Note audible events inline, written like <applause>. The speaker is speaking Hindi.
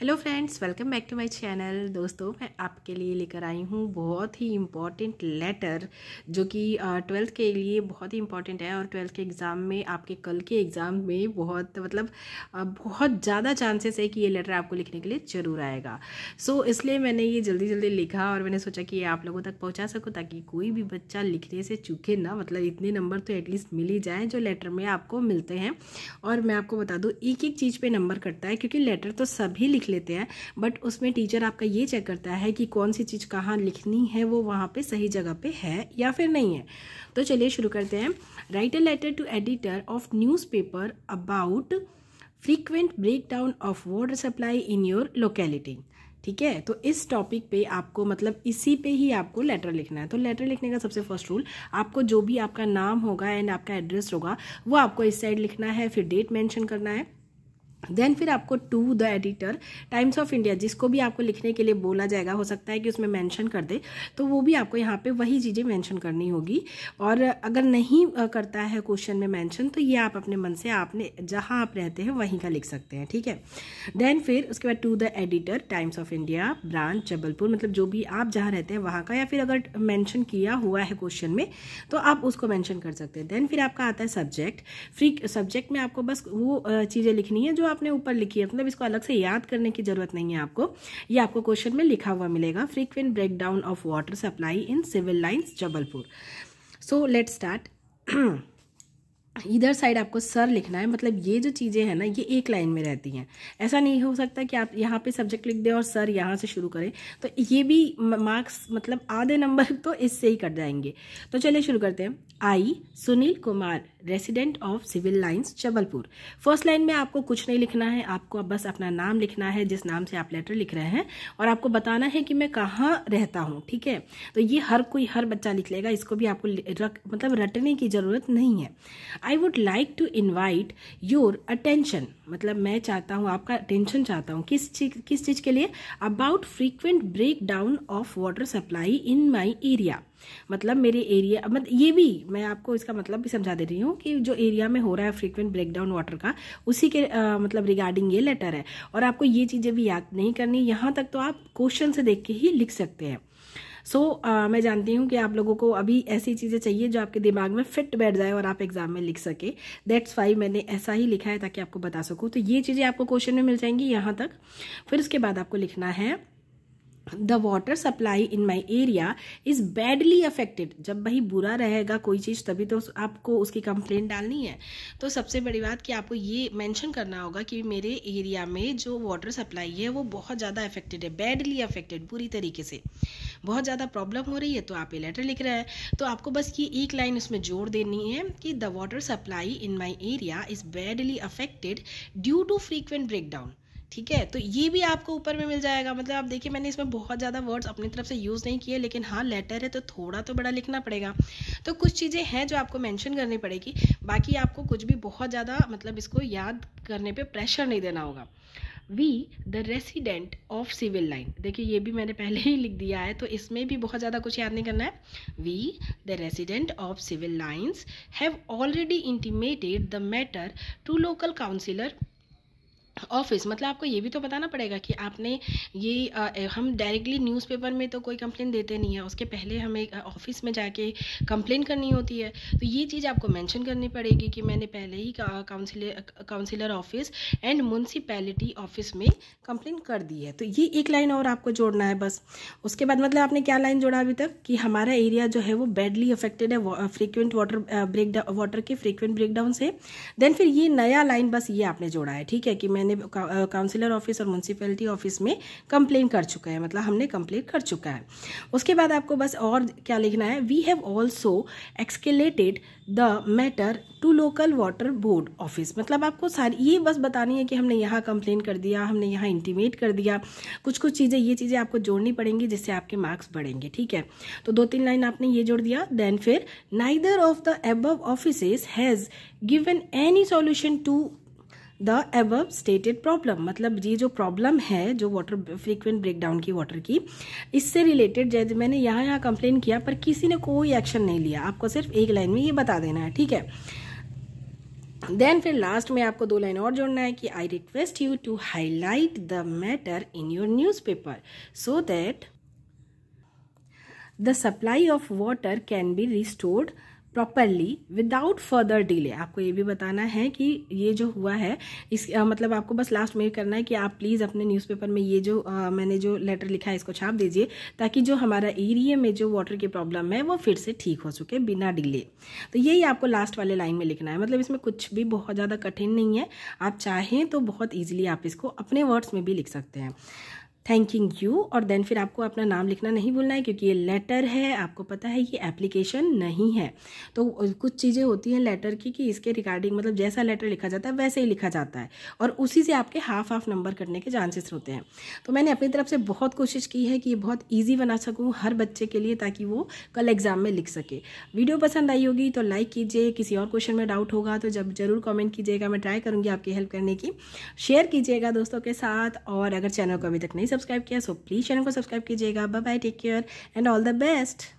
hello friends welcome back to my channel दोस्तों मैं आपके लिए लेकर आई हूँ बहुत ही इम्पॉर्टेंट लेटर जो कि ट्वेल्थ के लिए बहुत ही इम्पॉर्टेंट है और ट्वेल्थ के एग्ज़ाम में आपके कल के एग्ज़ाम में बहुत मतलब बहुत ज़्यादा चांसेस है कि ये लेटर आपको लिखने के लिए ज़रूर आएगा सो so, इसलिए मैंने ये जल्दी जल्दी लिखा और मैंने सोचा कि ये आप लोगों तक पहुँचा सकूँ ताकि कोई भी बच्चा लिखने से चूके ना मतलब इतने नंबर तो एटलीस्ट मिल ही जाएँ जो लेटर में आपको मिलते हैं और मैं आपको बता दूँ एक एक चीज़ पर नंबर कटता है क्योंकि लेटर तो सभी लिख लेते हैं बट उसमें टीचर आपका ये चेक करता है कि कौन सी चीज़ कहाँ लिखनी है वो वहाँ पे सही जगह पे है या फिर नहीं है तो चलिए शुरू करते हैं write a letter to editor of newspaper about frequent break down of water supply in your locality ठीक है तो इस टॉपिक पे आपको मतलब इसी पे ही आपको लेटर लिखना है तो लेटर लिखने का सबसे फर्स्ट रूल आपको जो भी आपका नाम होगा एंड आपका एड्रेस होगा वो आपको इस साइड लिखना है फिर डेट मेंशन करना है देन फिर आपको to the editor Times of India जिसको भी आपको लिखने के लिए बोला जाएगा हो सकता है कि उसमें मेंशन कर दे तो वो भी आपको यहाँ पे वही चीज़ें मेंशन करनी होगी और अगर नहीं करता है क्वेश्चन में मेंशन तो ये आप अपने मन से आपने जहाँ आप रहते हैं वहीं का लिख सकते हैं ठीक है देन फिर उसके बाद to the editor Times of India branch Jabalpur मतलब जो भी आप जहाँ रहते हैं वहाँ का या फिर अगर मैंशन किया हुआ है क्वेश्चन में तो आप उसको मैंशन कर सकते हैं देन फिर आपका आता है सब्जेक्ट फ्री सब्जेक्ट में आपको बस वो चीज़ें लिखनी है जो आपने ऊपर लिखी है मतलब इसको अलग से याद करने की जरूरत नहीं है आपको ये आपको क्वेश्चन में लिखा हुआ मिलेगा frequent breakdown of water supply in Civil Lines Jabalpur so let start इधर साइड आपको सर लिखना है मतलब ये जो चीज़ें हैं ना ये एक लाइन में रहती हैं ऐसा नहीं हो सकता कि आप यहाँ पे सब्जेक्ट लिख दें और सर यहाँ से शुरू करें तो ये भी मार्क्स मतलब आधे नंबर <laughs> तो इससे ही कट जाएंगे तो चलिए शुरू करते हैं I Sunil Kumar resident of Civil Lines Jabalpur first line में आपको कुछ नहीं लिखना है आपको बस अपना नाम लिखना है जिस नाम से आप लेटर लिख रहे हैं और आपको बताना है कि मैं कहाँ रहता हूँ ठीक है तो ये हर कोई हर बच्चा लिख लेगा इसको भी आपको रख मतलब रटने की ज़रूरत नहीं है I would like to invite your attention मतलब मैं चाहता हूँ आपका अटेंशन चाहता हूँ किस चीज किस चीज़ के लिए about frequent break down of water supply in my area मतलब मेरे एरिया मत मतलब ये भी मैं आपको इसका मतलब भी समझा दे रही हूँ कि जो एरिया में हो रहा है फ्रीक्वेंट ब्रेक डाउन वाटर का उसी के आ, मतलब रिगार्डिंग ये लेटर है और आपको ये चीज़ें भी याद नहीं करनी यहाँ तक तो आप क्वेश्चन से देख के ही लिख सकते हैं सो so, uh, मैं जानती हूँ कि आप लोगों को अभी ऐसी चीज़ें चाहिए जो आपके दिमाग में फिट बैठ जाए और आप एग्जाम में लिख सके दैट्स वाई मैंने ऐसा ही लिखा है ताकि आपको बता सकूँ तो ये चीज़ें आपको क्वेश्चन में मिल जाएंगी यहाँ तक फिर उसके बाद आपको लिखना है the water supply in my area is badly affected जब भाई बुरा रहेगा कोई चीज़ तभी तो आपको उसकी कंप्लेन डालनी है तो सबसे बड़ी बात कि आपको ये मैंशन करना होगा कि मेरे एरिया में जो वाटर सप्लाई है वो बहुत ज़्यादा अफेक्टेड है बैडली अफेक्टेड बुरी तरीके से बहुत ज़्यादा प्रॉब्लम हो रही है तो आप ये लेटर लिख रहे हैं तो आपको बस ये एक लाइन उसमें जोड़ देनी है कि the water supply in my area is badly affected due to frequent breakdown ठीक है तो ये भी आपको ऊपर में मिल जाएगा मतलब आप देखिए मैंने इसमें बहुत ज़्यादा वर्ड्स अपनी तरफ से यूज़ नहीं किए लेकिन हाँ लेटर है तो थोड़ा तो बड़ा लिखना पड़ेगा तो कुछ चीज़ें हैं जो आपको मेंशन करनी पड़ेगी बाकी आपको कुछ भी बहुत ज़्यादा मतलब इसको याद करने पे प्रेशर नहीं देना होगा we the resident of Civil Line देखिए ये भी मैंने पहले ही लिख दिया है तो इसमें भी बहुत ज़्यादा कुछ याद नहीं करना है we the resident of Civil Lines have already intimated the matter to local councillor office मतलब आपको ये भी तो बताना पड़ेगा कि आपने ये आ, हम डायरेक्टली न्यूज़पेपर में तो कोई कंप्लेन देते नहीं है उसके पहले हमें ऑफिस में जाके कंप्लेन करनी होती है तो ये चीज़ आपको मेंशन करनी पड़ेगी कि मैंने पहले ही councillor councillor office and municipality office में कंप्लेन कर दी है तो ये एक लाइन और आपको जोड़ना है बस उसके बाद मतलब आपने क्या लाइन जोड़ा अभी तक कि हमारा एरिया जो है वो बैडली अफेक्टेड है फ्रिक्वेंट वाटर ब्रेक वाटर के फ्रिक्वेंट ब्रेकडाउन से देन फिर ये नया लाइन बस ये आपने जोड़ा है ठीक है कि मैं मैंने काउंसिलर ऑफिस और म्यूनसिपैलिटी ऑफिस में कंप्लेन कर चुका है मतलब हमने कंप्लेन कर चुका है उसके बाद आपको बस और क्या लिखना है we have also escalated the matter to local water board office मतलब आपको सारी ये बस बतानी है कि हमने यहाँ कंप्लेन कर दिया हमने यहाँ इंटीमेट कर दिया कुछ कुछ चीज़ें ये चीज़ें आपको जोड़नी पड़ेंगी जिससे आपके मार्क्स बढ़ेंगे ठीक है तो दो तीन लाइन आपने ये जोड़ दिया देन फिर neither of the above office has given any solution to the above stated problem मतलब ये जो प्रॉब्लम है जो वाटर फ्रीक्वेंट ब्रेकडाउन की वाटर की इससे रिलेटेड जैसे मैंने यहाँ यहाँ कंप्लेन किया पर किसी ने कोई एक्शन नहीं लिया आपको सिर्फ एक लाइन में ये बता देना है ठीक है देन फिर लास्ट में आपको दो लाइन और जोड़ना है कि I request you to highlight the matter in your newspaper so that the supply of water can be restored properly without further delay आपको ये भी बताना है कि ये जो हुआ है इस आ, मतलब आपको बस लास्ट में करना है कि आप प्लीज़ अपने न्यूज़पेपर में ये जो आ, मैंने जो लेटर लिखा है इसको छाप दीजिए ताकि जो हमारा एरिए में जो वाटर की प्रॉब्लम है वो फिर से ठीक हो सके बिना डिले तो यही आपको लास्ट वाले लाइन में लिखना है मतलब इसमें कुछ भी बहुत ज़्यादा कठिन नहीं है आप चाहें तो बहुत ईजिली आप इसको अपने वर्ड्स में भी लिख सकते हैं थैंकिंग यू और देन फिर आपको अपना नाम लिखना नहीं भूलना है क्योंकि ये लेटर है आपको पता है ये एप्लीकेशन नहीं है तो कुछ चीज़ें होती हैं लेटर की कि इसके रिगार्डिंग मतलब जैसा लेटर लिखा जाता है वैसे ही लिखा जाता है और उसी से आपके हाफ हाफ नंबर करने के चांसेस होते हैं तो मैंने अपनी तरफ से बहुत कोशिश की है कि ये बहुत ईजी बना सकूँ हर बच्चे के लिए ताकि वो कल एग्ज़ाम में लिख सके वीडियो पसंद आई होगी तो लाइक कीजिए किसी और क्वेश्चन में डाउट होगा तो जब जरूर कॉमेंट कीजिएगा मैं ट्राई करूँगी आपकी हेल्प करने की शेयर कीजिएगा दोस्तों के साथ और अगर चैनल को अभी तक नहीं सब्सक्राइब किया सो प्लीज़ चैनल को सब्सक्राइब कीजिएगा bye bye take care and all the best